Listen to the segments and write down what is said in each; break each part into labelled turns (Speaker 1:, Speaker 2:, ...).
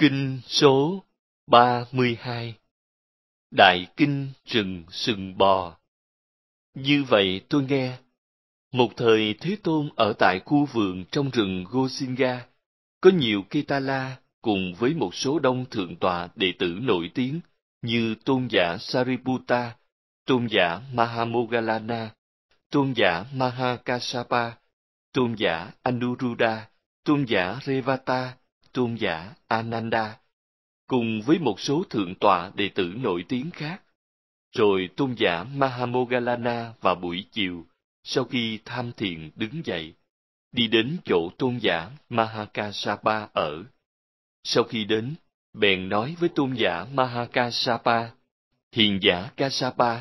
Speaker 1: Kinh số 32 Đại Kinh Rừng Sừng Bò Như vậy tôi nghe, một thời Thế Tôn ở tại khu vườn trong rừng Gosinga, có nhiều Ketala cùng với một số đông thượng tọa đệ tử nổi tiếng như Tôn giả Sariputta, Tôn giả Mahamogalana, Tôn giả Mahakasapa, Tôn giả Anuruddha, Tôn giả Revata, tôn giả Ananda cùng với một số thượng tọa đệ tử nổi tiếng khác. Rồi tôn giả Mahamogalana vào buổi chiều, sau khi tham thiền đứng dậy, đi đến chỗ tôn giả Mahakasapa ở. Sau khi đến, bèn nói với tôn giả Mahakasapa, hiền giả Kasapa,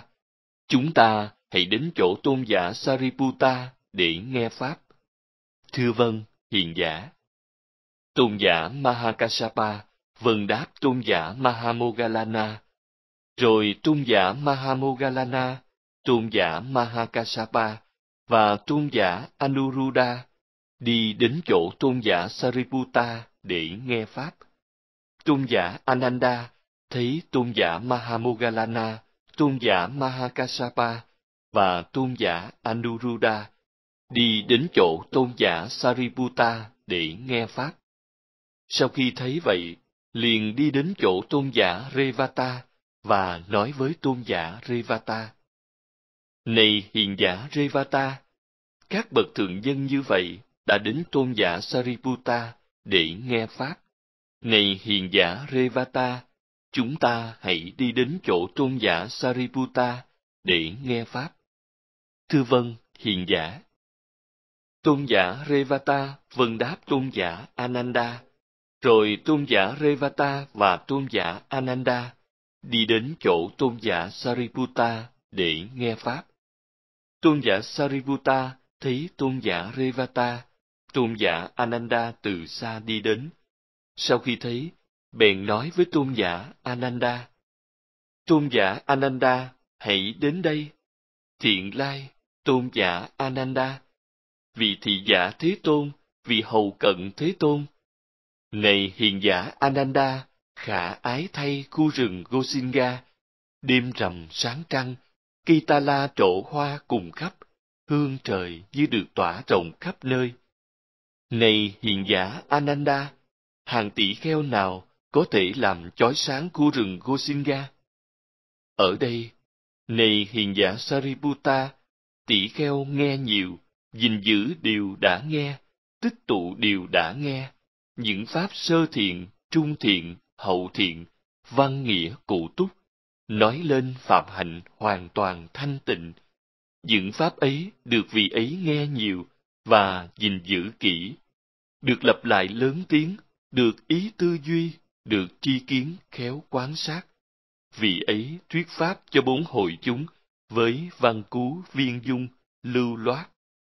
Speaker 1: chúng ta hãy đến chỗ tôn giả Sariputta để nghe Pháp. Thưa vâng, hiền giả tôn giả Mahakasapa, vần đáp tôn giả Mahamogalana, rồi tôn giả Mahamogalana, tôn giả Mahakasapa và tôn giả Anuruddha đi đến chỗ tôn giả Sariputta để nghe pháp. Tôn giả Ananda thấy tôn giả Mahamogalana, tôn giả Mahakasapa và tôn giả Anuruddha đi đến chỗ tôn giả Sariputta để nghe pháp. Sau khi thấy vậy, liền đi đến chỗ tôn giả Revata và nói với tôn giả Revata. Này hiền giả Revata, các bậc thượng dân như vậy đã đến tôn giả Sariputta để nghe Pháp. Này hiền giả Revata, chúng ta hãy đi đến chỗ tôn giả Sariputta để nghe Pháp. Thưa vâng, hiền giả. Tôn giả Revata vâng đáp tôn giả Ananda rồi tôn giả Revata và tôn giả Ananda đi đến chỗ tôn giả Sariputta để nghe Pháp. Tôn giả Sariputta thấy tôn giả Revata, tôn giả Ananda từ xa đi đến. Sau khi thấy, bèn nói với tôn giả Ananda. Tôn giả Ananda, hãy đến đây. Thiện lai, tôn giả Ananda. Vì thị giả Thế Tôn, vì hầu cận Thế Tôn, này hiền giả Ananda, khả ái thay khu rừng Gosinga, đêm rằm sáng trăng, Kitala trổ hoa cùng khắp, hương trời như được tỏa rộng khắp nơi. Này hiền giả Ananda, hàng tỷ kheo nào có thể làm chói sáng khu rừng Gosinga? Ở đây, này hiền giả Sariputta, tỷ kheo nghe nhiều, gìn giữ điều đã nghe, tích tụ điều đã nghe những pháp sơ thiện, trung thiện, hậu thiện, văn nghĩa cụ túc, nói lên phạm hạnh hoàn toàn thanh tịnh. Những pháp ấy được vị ấy nghe nhiều và gìn giữ kỹ, được lập lại lớn tiếng, được ý tư duy, được tri kiến khéo quán sát. Vì ấy thuyết pháp cho bốn hội chúng với văn cú viên dung lưu loát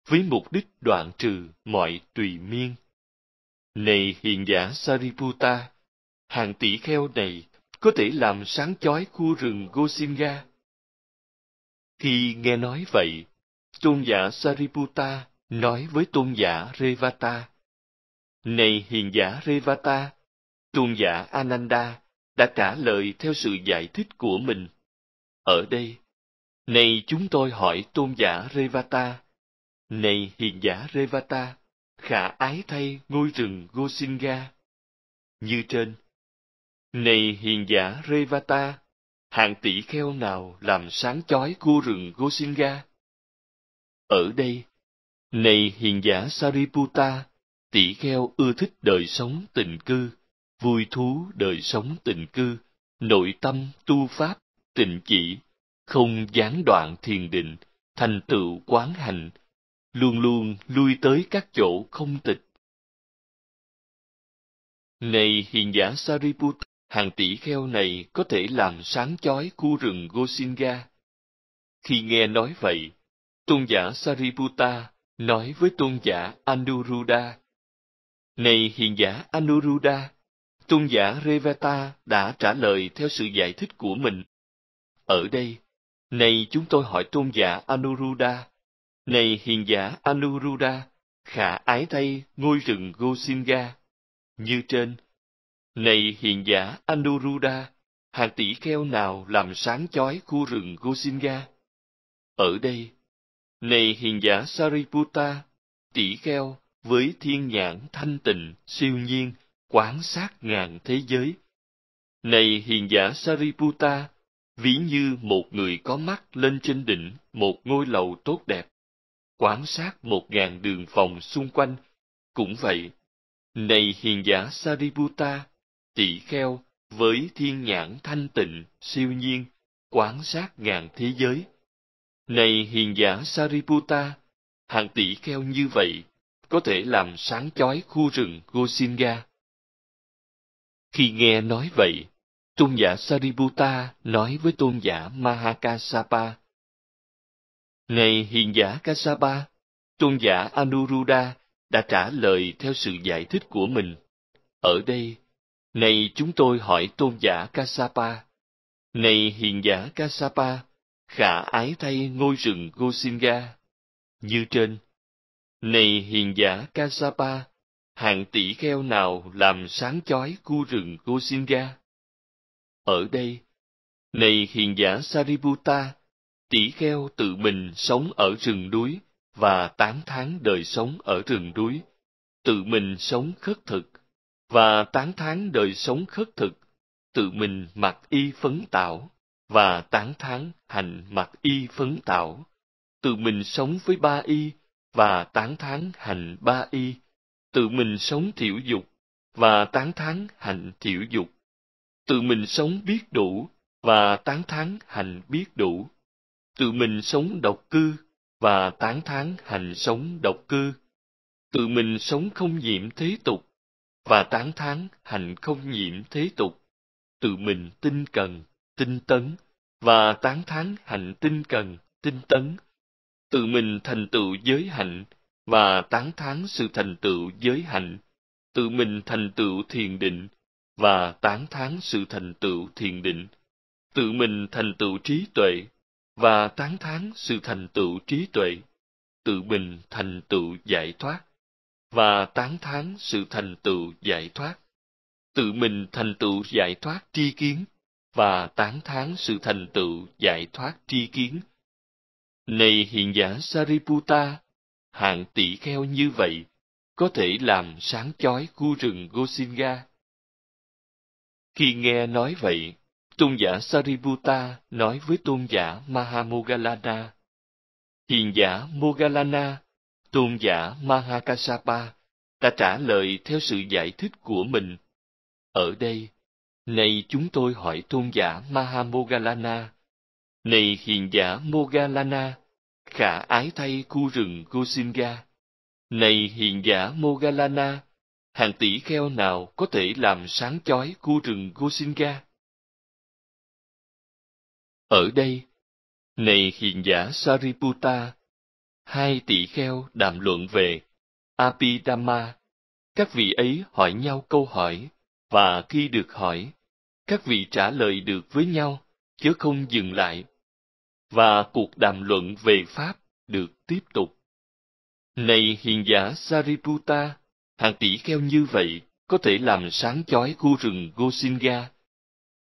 Speaker 1: với mục đích đoạn trừ mọi tùy miên này hiền giả Sariputta, hàng tỷ kheo này có thể làm sáng chói khu rừng Gosinga. Khi nghe nói vậy, tôn giả Sariputta nói với tôn giả Revata. Này hiền giả Revata, tôn giả Ananda đã trả lời theo sự giải thích của mình. Ở đây, này chúng tôi hỏi tôn giả Revata. Này hiền giả Revata, khả ái thay ngôi rừng Gosinga. Như trên, này hiền giả Revata, hạng tỷ kheo nào làm sáng chói khu rừng Gosinga? Ở đây, này hiền giả Sariputta, tỷ kheo ưa thích đời sống tình cư, vui thú đời sống tình cư, nội tâm tu pháp, tịnh chỉ, không gián đoạn thiền định, thành tựu quán hành, luôn luôn lui tới các chỗ không tịch. Này hiền giả Sariput, hàng tỷ kheo này có thể làm sáng chói khu rừng Gosinga. Khi nghe nói vậy, tôn giả Sariputta nói với tôn giả Anuruddha. Này hiền giả Anuruddha, tôn giả Revata đã trả lời theo sự giải thích của mình. Ở đây, này chúng tôi hỏi tôn giả Anuruddha, này hiền giả Anuruddha, khả ái thay ngôi rừng Gosinga, như trên. Này hiền giả Anuruddha, hàng tỷ kheo nào làm sáng chói khu rừng Gosinga? Ở đây, này hiền giả Sariputta, tỷ kheo với thiên nhãn thanh tịnh siêu nhiên quán sát ngàn thế giới. Này hiền giả Sariputta, ví như một người có mắt lên trên đỉnh một ngôi lầu tốt đẹp quán sát một ngàn đường phòng xung quanh. Cũng vậy, này hiền giả Sariputta, tỷ kheo với thiên nhãn thanh tịnh, siêu nhiên, quán sát ngàn thế giới. Này hiền giả Sariputta, hàng tỷ kheo như vậy có thể làm sáng chói khu rừng Gosinga. Khi nghe nói vậy, tôn giả Sariputta nói với tôn giả Mahakasapa – này hiền giả Kasapa, tôn giả Anuruddha đã trả lời theo sự giải thích của mình. Ở đây, này chúng tôi hỏi tôn giả Kasapa. Này hiền giả Kasapa, khả ái thay ngôi rừng Gosinga. Như trên, này hiền giả Kasapa, hàng tỷ kheo nào làm sáng chói khu rừng Gosinga? Ở đây, này hiền giả Sariputta, tỷ kheo tự mình sống ở rừng núi và tám tháng đời sống ở rừng núi, tự mình sống khất thực và tám tháng đời sống khất thực, tự mình mặc y phấn tạo và tám tháng hành mặc y phấn tạo, tự mình sống với ba y và tám tháng hành ba y, tự mình sống thiểu dục và tám tháng hành thiểu dục, tự mình sống biết đủ và tám tháng hành biết đủ tự mình sống độc cư và tán thán hành sống độc cư tự mình sống không nhiễm thế tục và tán thán hành không nhiễm thế tục tự mình tinh cần tinh tấn và tán thán hành tinh cần tinh tấn tự mình thành tựu giới hạnh và tán thán sự thành tựu giới hạnh tự mình thành tựu thiền định và tán thán sự thành tựu thiền định tự mình thành tựu trí tuệ và tán thán sự thành tựu trí tuệ, tự mình thành tựu giải thoát và tán thán sự thành tựu giải thoát, tự mình thành tựu giải thoát tri kiến và tán thán sự thành tựu giải thoát tri kiến. Này hiện giả Sariputta, hạng tỷ kheo như vậy có thể làm sáng chói khu rừng Gosinga. Khi nghe nói vậy, Tôn giả Sariputta nói với tôn giả Mahamogalana. Hiền giả Mogalana, tôn giả Mahakasapa ta trả lời theo sự giải thích của mình. Ở đây, này chúng tôi hỏi tôn giả Mahamogalana. Này hiền giả Mogalana, khả ái thay khu rừng Gosinga. Này hiền giả Mogalana, hàng tỷ kheo nào có thể làm sáng chói khu rừng Gosinga? Ở đây, này hiền giả Sariputta, hai tỷ kheo đàm luận về Abhidhamma. Các vị ấy hỏi nhau câu hỏi, và khi được hỏi, các vị trả lời được với nhau, chứ không dừng lại. Và cuộc đàm luận về Pháp được tiếp tục. Này hiền giả Sariputta, hàng tỷ kheo như vậy có thể làm sáng chói khu rừng Gosinga.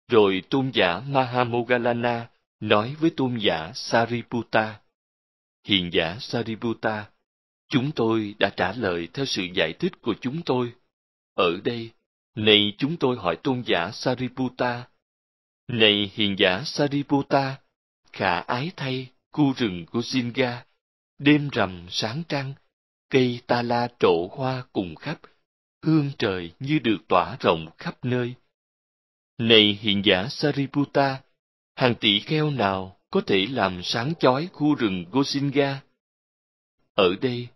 Speaker 1: Rồi tôn giả Mahamogalana nói với tôn giả Sariputta. Hiền giả Sariputta, chúng tôi đã trả lời theo sự giải thích của chúng tôi. Ở đây, này chúng tôi hỏi tôn giả Sariputta. Này hiền giả Sariputta, khả ái thay, khu rừng của Singa, đêm rằm sáng trăng, cây ta la trổ hoa cùng khắp, hương trời như được tỏa rộng khắp nơi. Này hiền giả Sariputta, hàng tỷ kheo nào có thể làm sáng chói khu rừng Gosinga? Ở đây,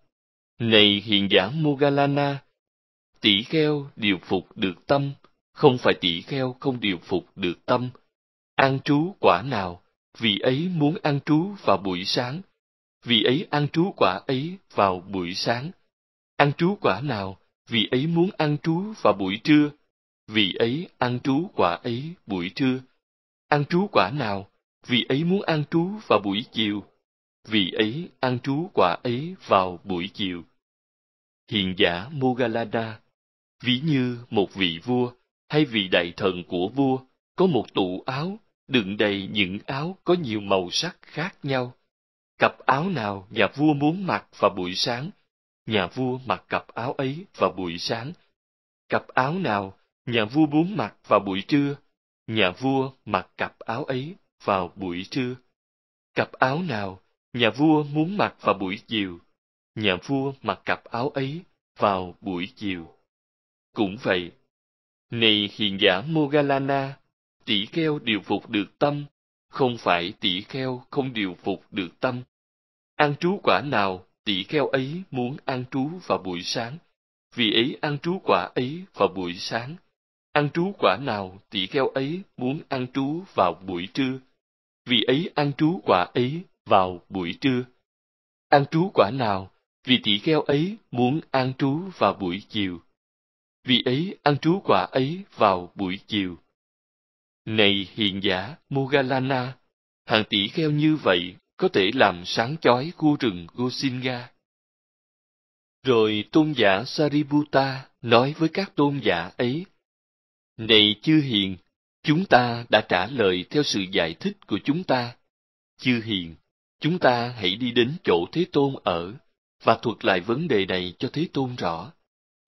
Speaker 1: này hiện giả Mogalana, tỷ kheo điều phục được tâm, không phải tỷ kheo không điều phục được tâm. An trú quả nào, vì ấy muốn an trú vào buổi sáng, vì ấy ăn trú quả ấy vào buổi sáng. Ăn trú quả nào, vì ấy muốn ăn trú vào buổi trưa, vì ấy ăn trú quả ấy buổi trưa ăn trú quả nào, Vì ấy muốn ăn trú vào buổi chiều, Vì ấy ăn trú quả ấy vào buổi chiều. Hiền giả Mogalada, ví như một vị vua hay vị đại thần của vua có một tủ áo đựng đầy những áo có nhiều màu sắc khác nhau. Cặp áo nào nhà vua muốn mặc vào buổi sáng, nhà vua mặc cặp áo ấy vào buổi sáng. Cặp áo nào nhà vua muốn mặc vào buổi trưa, Nhà vua mặc cặp áo ấy vào buổi trưa. Cặp áo nào nhà vua muốn mặc vào buổi chiều, nhà vua mặc cặp áo ấy vào buổi chiều. Cũng vậy, này hiền giả Mogalana, tỷ kheo điều phục được tâm, không phải tỷ kheo không điều phục được tâm. Ăn trú quả nào tỷ kheo ấy muốn ăn trú vào buổi sáng, vì ấy ăn trú quả ấy vào buổi sáng ăn trú quả nào tỷ kheo ấy muốn ăn trú vào buổi trưa, vì ấy ăn trú quả ấy vào buổi trưa. Ăn trú quả nào vì tỷ kheo ấy muốn ăn trú vào buổi chiều, vì ấy ăn trú quả ấy vào buổi chiều. Này hiền giả Mogalana, hàng tỷ kheo như vậy có thể làm sáng chói khu rừng Gosinga. Rồi tôn giả Sariputta nói với các tôn giả ấy này chư hiền, chúng ta đã trả lời theo sự giải thích của chúng ta. Chư hiền, chúng ta hãy đi đến chỗ Thế Tôn ở và thuật lại vấn đề này cho Thế Tôn rõ.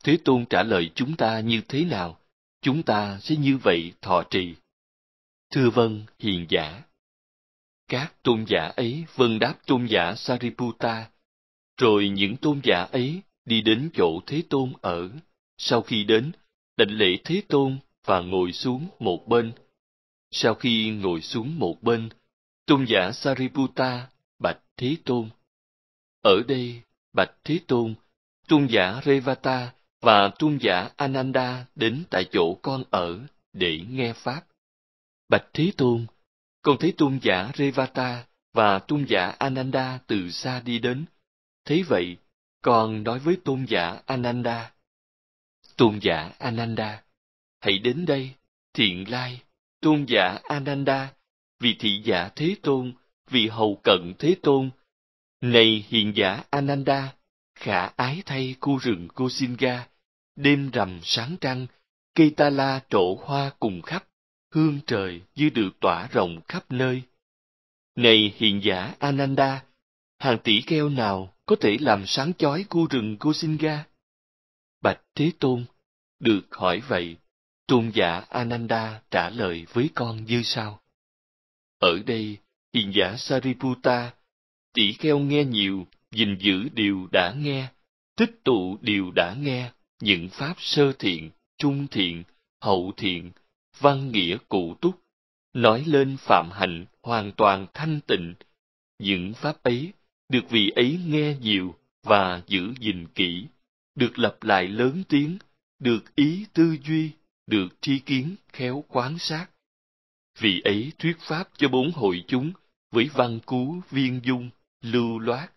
Speaker 1: Thế Tôn trả lời chúng ta như thế nào, chúng ta sẽ như vậy thọ trì. Thưa vân hiền giả. Các tôn giả ấy vâng đáp tôn giả Sariputta, rồi những tôn giả ấy đi đến chỗ Thế Tôn ở. Sau khi đến, định lễ Thế Tôn và ngồi xuống một bên. Sau khi ngồi xuống một bên, tôn giả Sariputta bạch Thế Tôn. Ở đây, bạch Thế Tôn, tôn giả Revata và tôn giả Ananda đến tại chỗ con ở để nghe Pháp. Bạch Thế Tôn, con thấy tôn giả Revata và tôn giả Ananda từ xa đi đến. Thế vậy, con nói với tôn giả Ananda. Tôn giả Ananda, Hãy đến đây, thiện lai, tôn giả Ananda, vì thị giả Thế Tôn, vì hầu cận Thế Tôn. Này hiện giả Ananda, khả ái thay khu rừng Kusinga, đêm rằm sáng trăng, cây ta la trổ hoa cùng khắp, hương trời như được tỏa rộng khắp nơi. Này hiện giả Ananda, hàng tỷ keo nào có thể làm sáng chói khu rừng Kusinga? Bạch Thế Tôn, được hỏi vậy, Tôn giả Ananda trả lời với con như sau. Ở đây, hiền giả Sariputta, tỷ kheo nghe nhiều, gìn giữ điều đã nghe, tích tụ điều đã nghe, những pháp sơ thiện, trung thiện, hậu thiện, văn nghĩa cụ túc, nói lên phạm hạnh hoàn toàn thanh tịnh. Những pháp ấy được vị ấy nghe nhiều và giữ gìn kỹ, được lập lại lớn tiếng, được ý tư duy được tri kiến khéo quán sát. Vì ấy thuyết pháp cho bốn hội chúng với văn cú viên dung, lưu loát,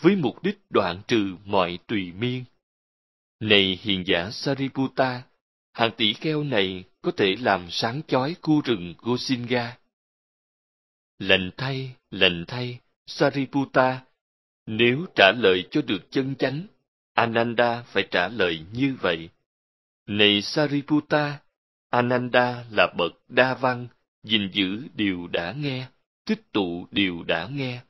Speaker 1: với mục đích đoạn trừ mọi tùy miên. Này hiền giả Sariputta, hàng tỷ kheo này có thể làm sáng chói khu rừng Gosinga. Lệnh thay, lệnh thay, Sariputta, nếu trả lời cho được chân chánh, Ananda phải trả lời như vậy. Này Sariputta, Ananda là bậc đa văn, gìn giữ điều đã nghe, tích tụ điều đã nghe.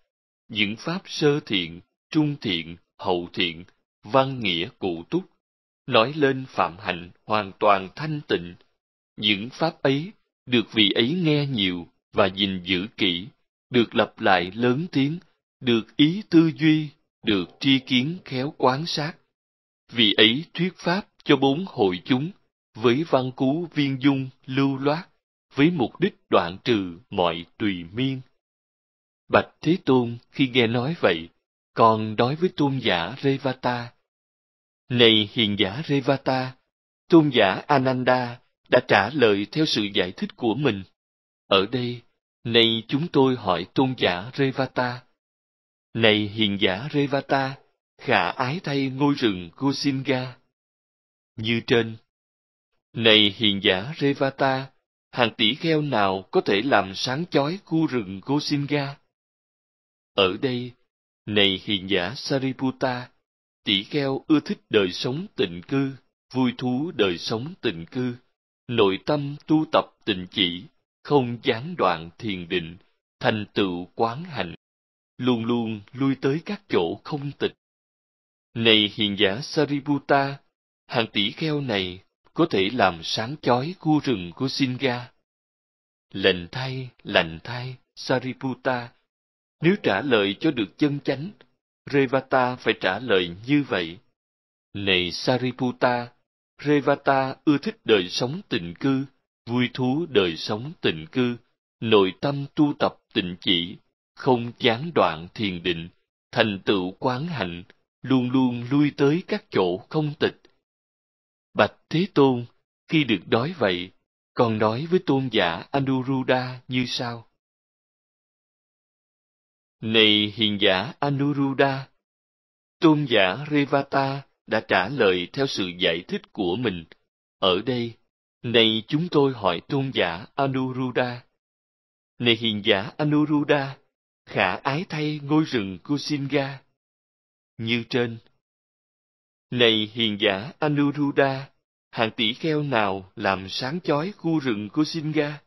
Speaker 1: Những pháp sơ thiện, trung thiện, hậu thiện, văn nghĩa cụ túc, nói lên phạm hạnh hoàn toàn thanh tịnh. Những pháp ấy được vị ấy nghe nhiều và gìn giữ kỹ, được lặp lại lớn tiếng, được ý tư duy, được tri kiến khéo quán sát. Vị ấy thuyết pháp cho bốn hội chúng với văn cú viên dung lưu loát với mục đích đoạn trừ mọi tùy miên bạch thế tôn khi nghe nói vậy còn nói với tôn giả revata này hiền giả revata tôn giả ananda đã trả lời theo sự giải thích của mình ở đây này chúng tôi hỏi tôn giả revata này hiền giả revata khả ái thay ngôi rừng gosinga như trên. Này hiền giả Revata, hàng tỷ kheo nào có thể làm sáng chói khu rừng Gosinga? Ở đây, này hiền giả Sariputta, tỷ kheo ưa thích đời sống tịnh cư, vui thú đời sống tịnh cư, nội tâm tu tập tịnh chỉ, không gián đoạn thiền định, thành tựu quán hành luôn luôn lui tới các chỗ không tịch. Này hiền giả Sariputta, hàng tỷ kheo này có thể làm sáng chói khu rừng của Singa. Lành thay, lành thay, Sariputta, nếu trả lời cho được chân chánh, Revata phải trả lời như vậy. Này Sariputta, Revata ưa thích đời sống tịnh cư, vui thú đời sống tịnh cư, nội tâm tu tập tịnh chỉ, không gián đoạn thiền định, thành tựu quán hạnh, luôn luôn lui tới các chỗ không tịch, Bạch Thế Tôn, khi được đói vậy, còn nói với tôn giả Anuruddha như sau. Này hiền giả Anuruddha, tôn giả Revata đã trả lời theo sự giải thích của mình. Ở đây, này chúng tôi hỏi tôn giả Anuruddha. Này hiền giả Anuruddha, khả ái thay ngôi rừng Kusinga. Như trên, này hiền giả Anuruddha, hàng tỷ kheo nào làm sáng chói khu rừng của Singa?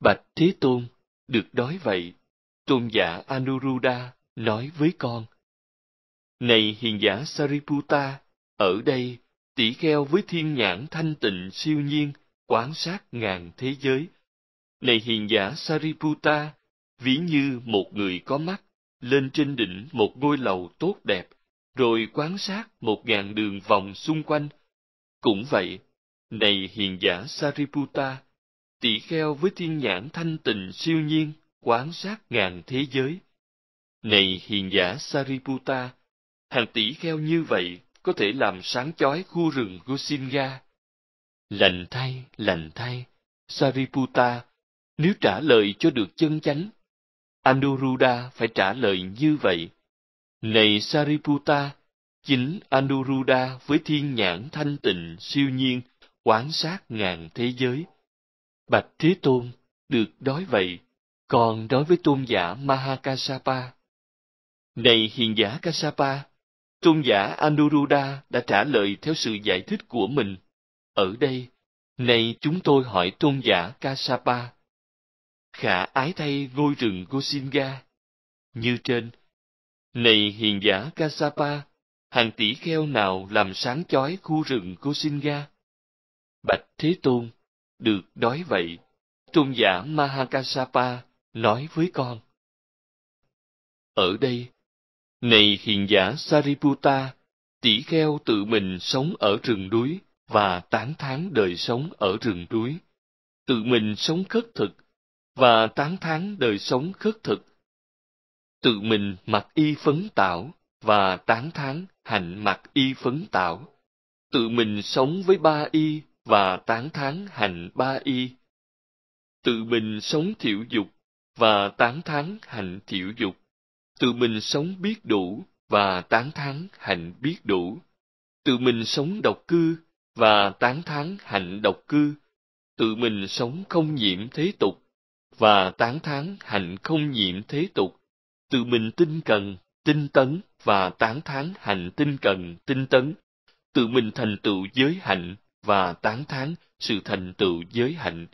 Speaker 1: Bạch Thế Tôn, được nói vậy, tôn giả Anuruddha nói với con. Này hiền giả Sariputta, ở đây, tỷ kheo với thiên nhãn thanh tịnh siêu nhiên, quán sát ngàn thế giới. Này hiền giả Sariputta, ví như một người có mắt, lên trên đỉnh một ngôi lầu tốt đẹp, rồi quan sát một ngàn đường vòng xung quanh. Cũng vậy, này hiền giả Sariputta, tỷ kheo với thiên nhãn thanh tịnh siêu nhiên, quan sát ngàn thế giới. Này hiền giả Sariputta, hàng tỷ kheo như vậy có thể làm sáng chói khu rừng Gosinga. Lành thay, lành thay, Sariputta, nếu trả lời cho được chân chánh, Anuruddha phải trả lời như vậy. Này Sariputta, chính Anuruddha với thiên nhãn thanh tịnh siêu nhiên, quán sát ngàn thế giới. Bạch Thế Tôn, được nói vậy, còn đối với tôn giả Mahakasapa. Này hiền giả Kasapa, tôn giả Anuruddha đã trả lời theo sự giải thích của mình. Ở đây, này chúng tôi hỏi tôn giả Kasapa. Khả ái thay ngôi rừng Gosinga. Như trên, này hiền giả Kasapa, hàng tỷ kheo nào làm sáng chói khu rừng Kosinga? Bạch Thế Tôn, được đói vậy, Tôn giả Mahakasapa nói với con. Ở đây, này hiền giả Sariputta, tỷ kheo tự mình sống ở rừng núi và tán thán đời sống ở rừng núi. Tự mình sống khất thực và tán thán đời sống khất thực tự mình mặc y phấn tảo và tán thán hạnh mặc y phấn tảo tự mình sống với ba y và tán thán hạnh ba y tự mình sống thiểu dục và tán thán hạnh thiểu dục tự mình sống biết đủ và tán thán hạnh biết đủ tự mình sống độc cư và tán thán hạnh độc cư tự mình sống không nhiễm thế tục và tán thán hạnh không nhiễm thế tục tự mình tinh cần, tinh tấn và tán thán hành tinh cần, tinh tấn, tự mình thành tựu giới hạnh và tán thán sự thành tựu giới hạnh,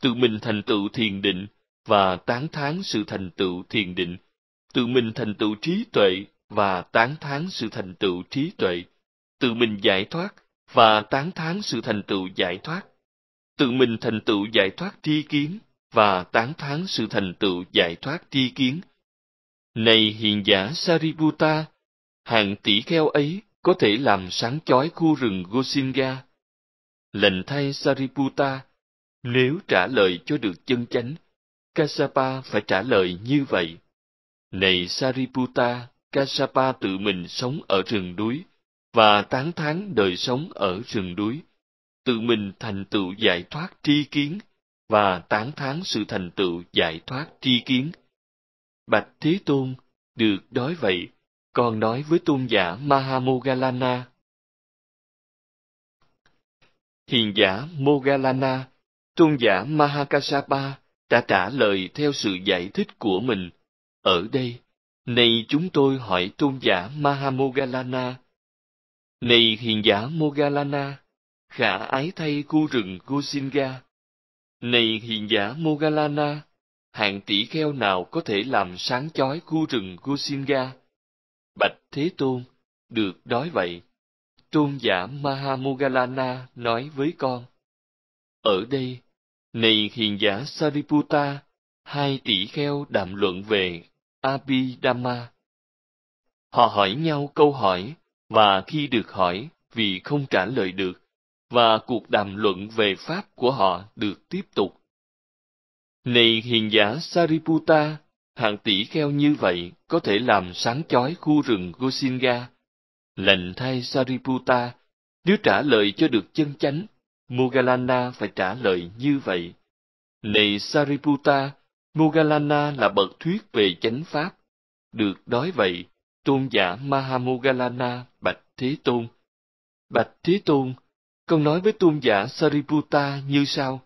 Speaker 1: tự mình thành tựu thiền định và tán thán sự thành tựu thiền định, tự mình thành tựu trí tuệ và tán thán sự thành tựu trí tuệ, tự mình giải thoát và tán thán sự thành tựu giải thoát, tự mình thành tựu giải thoát tri kiến và tán thán sự thành tựu giải thoát tri kiến, này hiền giả Sariputta, hàng tỷ kheo ấy có thể làm sáng chói khu rừng Gosinga. Lệnh thay Sariputta, nếu trả lời cho được chân chánh, Kassapa phải trả lời như vậy. Này Sariputta, Kassapa tự mình sống ở rừng núi, và tán thán đời sống ở rừng núi, tự mình thành tựu giải thoát tri kiến, và tán thán sự thành tựu giải thoát tri kiến Bạch Thế Tôn, được đói vậy, con nói với tôn giả Mahamogalana. Hiền giả Mogalana, tôn giả Mahakasapa đã trả lời theo sự giải thích của mình. Ở đây, này chúng tôi hỏi tôn giả Mahamogalana. Này hiền giả Mogalana, khả ái thay khu rừng Gosinga. Này hiền giả Mogalana, Hạng tỷ kheo nào có thể làm sáng chói khu rừng Gusinga? Bạch Thế Tôn, được đói vậy. Tôn giả Mahamogalana nói với con. Ở đây, này hiền giả Sariputta, hai tỷ kheo đàm luận về Abhidhamma. Họ hỏi nhau câu hỏi, và khi được hỏi, vì không trả lời được, và cuộc đàm luận về Pháp của họ được tiếp tục này hiền giả Sariputta, hạng tỷ kheo như vậy có thể làm sáng chói khu rừng Gosinga. Lệnh thay Sariputta, nếu trả lời cho được chân chánh, Mogalana phải trả lời như vậy. Này Sariputta, Mogalana là bậc thuyết về chánh pháp. Được nói vậy, tôn giả Mahamogalana bạch Thế Tôn. Bạch Thế Tôn, con nói với tôn giả Sariputta như sau.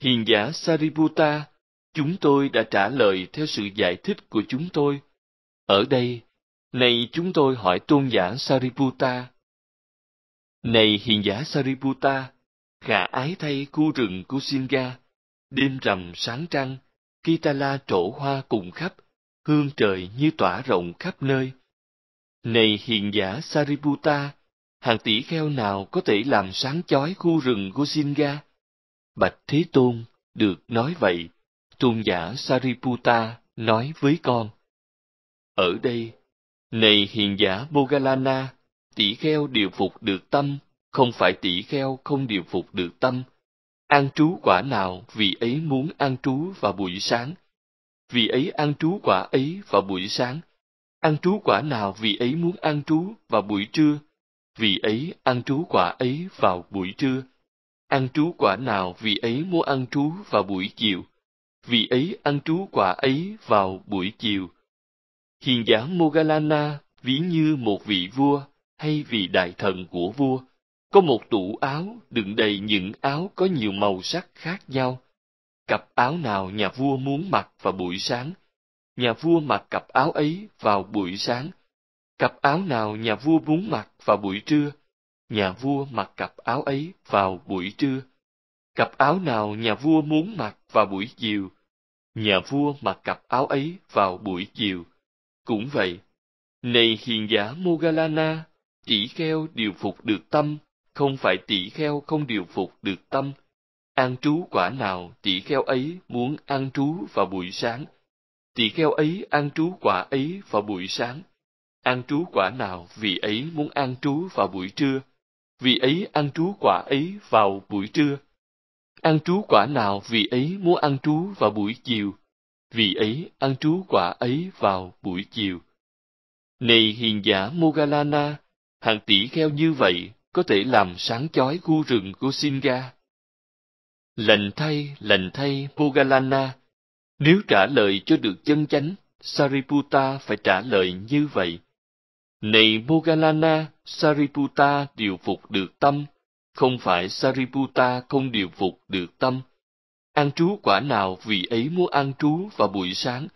Speaker 1: Hiền giả Sariputta, chúng tôi đã trả lời theo sự giải thích của chúng tôi. Ở đây, này chúng tôi hỏi tôn giả Sariputta. Này hiền giả Sariputta, khả ái thay khu rừng Kusinga, đêm rằm sáng trăng, Kitala trổ hoa cùng khắp, hương trời như tỏa rộng khắp nơi. Này hiền giả Sariputta, hàng tỷ kheo nào có thể làm sáng chói khu rừng Kusinga? Bạch Thế Tôn, được nói vậy, tôn giả Sariputta nói với con. Ở đây, này hiền giả Bogalana tỷ kheo điều phục được tâm, không phải tỷ kheo không điều phục được tâm. An trú quả nào vì ấy muốn an trú vào buổi sáng, vì ấy an trú quả ấy vào buổi sáng, An trú quả nào vì ấy muốn an trú vào buổi trưa, vì ấy an trú quả ấy vào buổi trưa. Ăn trú quả nào vị ấy mua ăn trú vào buổi chiều, vị ấy ăn trú quả ấy vào buổi chiều. Hiền giả Mogalana ví như một vị vua hay vị đại thần của vua, có một tủ áo đựng đầy những áo có nhiều màu sắc khác nhau. Cặp áo nào nhà vua muốn mặc vào buổi sáng, nhà vua mặc cặp áo ấy vào buổi sáng. Cặp áo nào nhà vua muốn mặc vào buổi trưa, nhà vua mặc cặp áo ấy vào buổi trưa. Cặp áo nào nhà vua muốn mặc vào buổi chiều, nhà vua mặc cặp áo ấy vào buổi chiều. Cũng vậy, này hiền giả Mogalana, tỷ kheo điều phục được tâm, không phải tỷ kheo không điều phục được tâm. An trú quả nào tỷ kheo ấy muốn an trú vào buổi sáng, tỷ kheo ấy an trú quả ấy vào buổi sáng. An trú quả nào vì ấy muốn an trú vào buổi trưa, vị ấy ăn trú quả ấy vào buổi trưa. Ăn trú quả nào vị ấy muốn ăn trú vào buổi chiều, vị ấy ăn trú quả ấy vào buổi chiều. Này hiền giả Mogalana, hàng tỷ kheo như vậy có thể làm sáng chói khu rừng của Singa. Lành thay, lành thay Mogalana, nếu trả lời cho được chân chánh, Sariputta phải trả lời như vậy. Này Mogalana, Sariputta điều phục được tâm, không phải Sariputta không điều phục được tâm. Ăn trú quả nào vì ấy muốn ăn trú vào buổi sáng,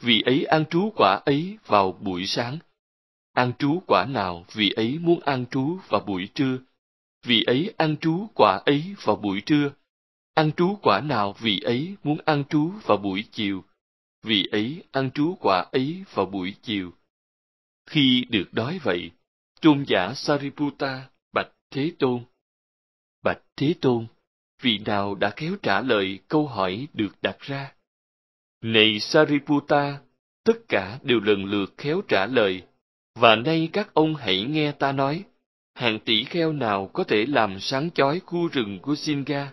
Speaker 1: vì ấy ăn trú quả ấy vào buổi sáng. Ăn trú quả nào vì ấy muốn ăn trú vào buổi trưa, vì ấy ăn trú quả ấy vào buổi trưa. Ăn trú quả nào vì ấy muốn ăn trú vào buổi chiều, vì ấy ăn trú quả ấy vào buổi chiều khi được nói vậy, Tôn giả Sariputta bạch Thế Tôn. Bạch Thế Tôn, vị nào đã khéo trả lời câu hỏi được đặt ra? Này Sariputta, tất cả đều lần lượt khéo trả lời, và nay các ông hãy nghe ta nói, hàng tỷ kheo nào có thể làm sáng chói khu rừng của Singa?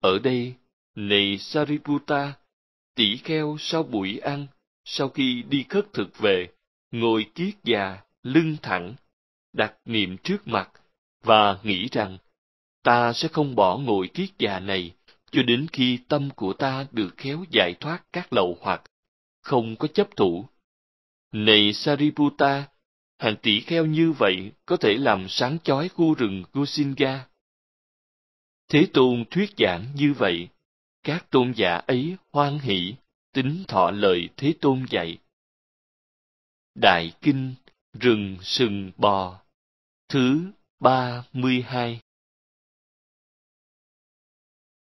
Speaker 1: Ở đây, này Sariputta, tỷ kheo sau buổi ăn, sau khi đi khất thực về, ngồi kiết già, lưng thẳng, đặt niệm trước mặt và nghĩ rằng ta sẽ không bỏ ngồi kiết già này cho đến khi tâm của ta được khéo giải thoát các lậu hoặc, không có chấp thủ. Này Sariputta, hàng tỷ kheo như vậy có thể làm sáng chói khu rừng Gusinga. Thế Tôn thuyết giảng như vậy, các tôn giả ấy hoan hỷ, tính thọ lời Thế Tôn dạy. Đại Kinh Rừng Sừng Bò Thứ ba mươi hai